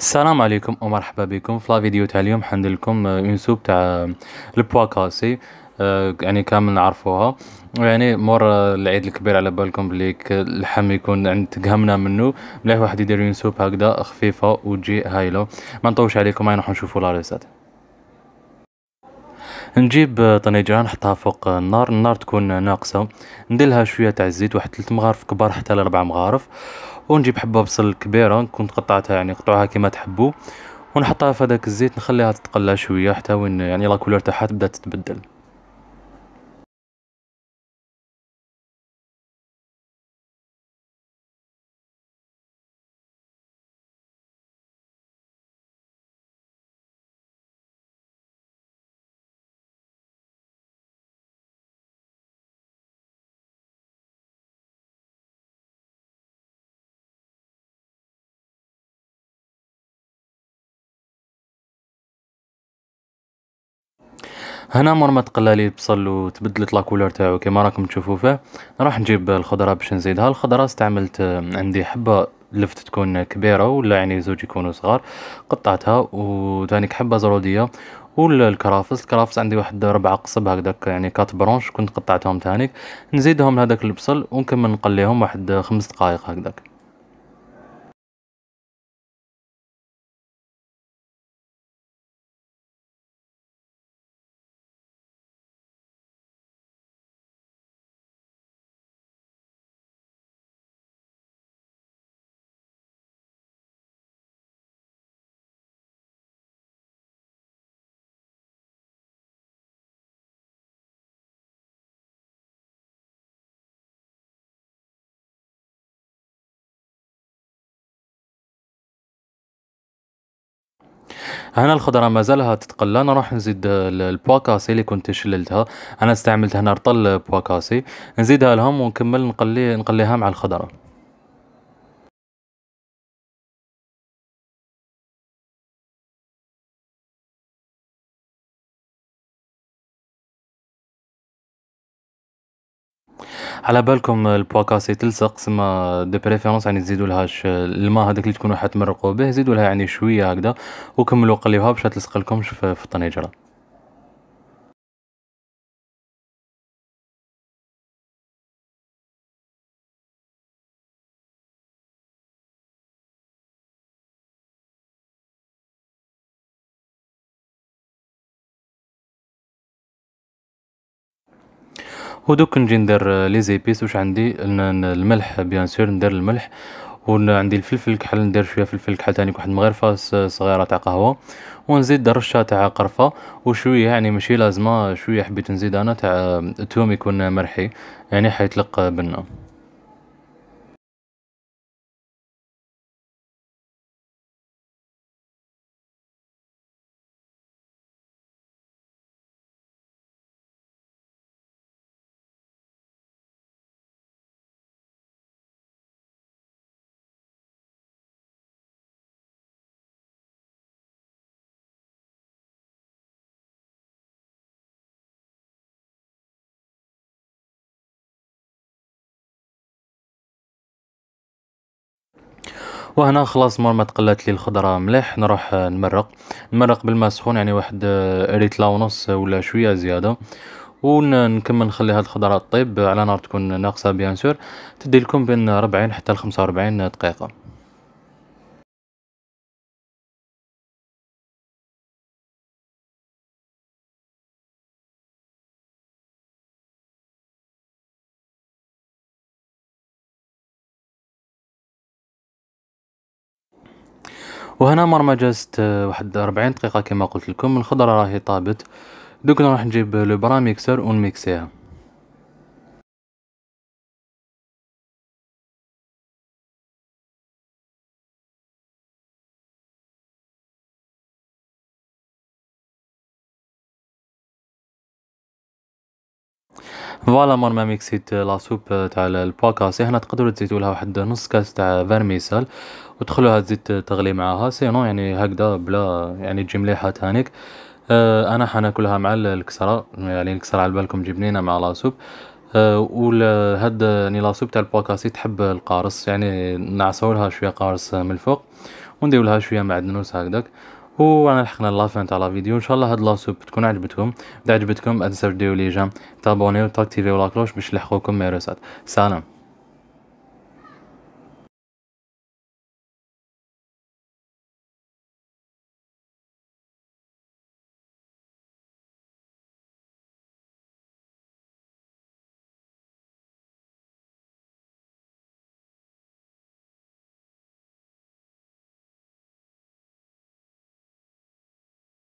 السلام عليكم ومرحبا بكم في لا فيديو تاع اليوم حندير لكم اون آه، سوب تاع آه، البوا كاسي آه، يعني كامل نعرفوها يعني مور العيد الكبير على بالكم بلي اللحم يكون عند تقهمنا منه مليح واحد يدير اون سوب هكذا خفيفه وتجي هايله ما نطولش عليكم هاي نروحو نشوفو لا ريسات نجيب طنجره نحطها فوق النار النار تكون ناقصه نديرلها شويه تاع الزيت واحد تلت مغارف كبار حتى لربع مغارف ونجيب حبه بصل كبيره كنت قطعتها يعني قطعوها كيما تحبوا ونحطها في هذاك الزيت نخليها تتقلى شويه حتى وين يعني لا كولور تاعها تبدا تتبدل هنا مرمى تقلى لي البصل وتبدلت لاكولور تاعو كيما راكم تشوفوا فيه نروح نجيب الخضره باش نزيدها الخضره استعملت آه، عندي حبه لفت تكون كبيره ولا يعني زوج يكونوا صغار قطعتها وثاني حبه زروديه والكرافس الكرافس عندي واحد ربعة قصب هكذاك يعني كات برونش كنت قطعتهم تانيك نزيدهم لهذاك البصل ونكمل نقليهم واحد خمس دقائق هكذاك هنا الخضرة ما زالها تتقلى انا راح نزيد البواكاسي اللي كنت شللتها انا استعملت هنا رطل بواكاسي نزيدها لهم ونكمل نقلي نقليها مع الخضره على بالكم البودكاست تلصق سما دو بريفيرونس يعني تزيدوا لهاش الماء هذاك اللي تكونوا حتمرقوا به زيدوا لها يعني شويه هكذا وكملوا قليوها باش تلصق لكمش في الطنجره ودوك نجي ندير آه, لي زيبيس واش عندي الملح بيان سور ندير الملح وعندي الفلفل الكحل ندير شويه فلفل كحل ثاني واحد مغرفه آه, صغيره تاع قهوه ونزيد رشه تاع قرفه وشويه يعني ماشي لازمه شويه حبيت نزيد انا تاع الثوم آه, يكون مرحي يعني حيتلق بنه وهنا خلاص مور ما تقلات لي الخضره مليح نروح نمرق نمرق بالماء سخون يعني واحد ريتلا ونص ولا شويه زياده ونكمل نخلي هاد الخضره طيب على نار تكون ناقصه بيان سور تدي لكم بين 40 حتى 45 دقيقه وهنا مرمى جازت آه، واحد ربعين دقيقة كما قلت لكم الخضرة راهي طابت دوك نروح نجيب لو برا ميكسر ونميكسيها فوالا مور ما ميكسيت لا سوب تاع الباكاسي هنا تقدروا تزيدوا لها واحد نص كاس تاع فيرميسال وتخلوها تزيد تغلي معاها سينو يعني هكذا بلا يعني تجي مليحه تانيك أه انا حناكلها مع الكسره يعني الكسره على بالكم جبنينا مع لا سوب أه وهاد يعني لا سوب تاع الباكاسي تحب القارص يعني نعصولها شويه قارص من الفوق ونديرولها شويه معدنوس هكذاك وانا لحقنا لافان تاع لا فيديو ان شاء الله هاد لاسوب تكون عجبتكم اذا عجبتكم ما تنساوش ديروا لي جيم تابوني وتاكتيفيو لاكلوش باش يلحقوكم ميروسات سلام